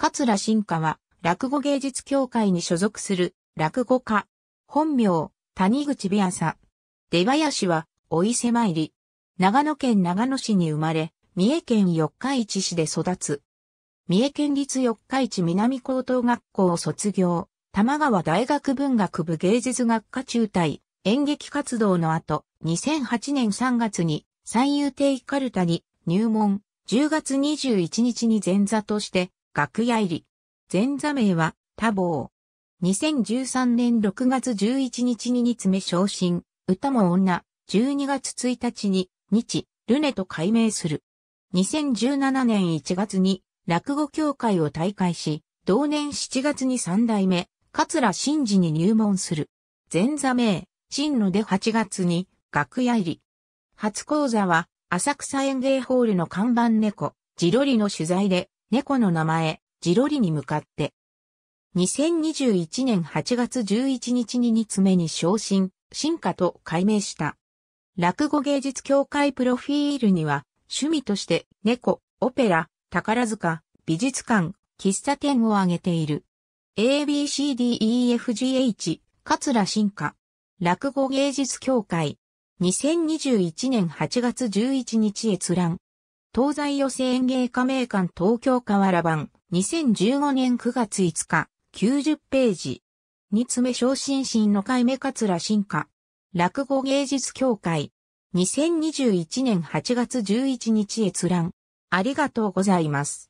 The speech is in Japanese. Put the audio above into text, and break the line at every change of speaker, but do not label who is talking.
桂進化は、落語芸術協会に所属する、落語家。本
名、谷口美朝。出林は、お伊勢参り。長野県長野市に生まれ、三重県四日市市で育つ。三重県立四日市南高等学校を卒業。玉川大学文学部芸術学科中退。演劇活動の後、2008年3月に三遊亭カルタに入門、10月21日に前座として楽屋入り。前座名は、多忙。2013年6月11日に2つ目昇進、歌も女、12月1日に、日、ルネと改名する。2017年1月に、落語協会を退会し、同年7月に三代目、桂真治に入門する。前座名、真ので8月に、楽屋入り。初講座は、浅草園芸ホールの看板猫、ジロリの取材で、猫の名前、ジロリに向かって。2021年8月11日に2つ目に昇進、進化と改名した。落語芸術協会プロフィールには、趣味として猫、オペラ、宝塚、美術館、喫茶店を挙げている。ABCDEFGH、桂進化。落語芸術協会。2021年8月11日閲覧。東西寄せ演芸加盟館東京河原版、2015年9月5日、90ページ。二つ目昇進新の回目桂進化。落語芸術協会。2021年8
月11日閲覧。ありがとうございます。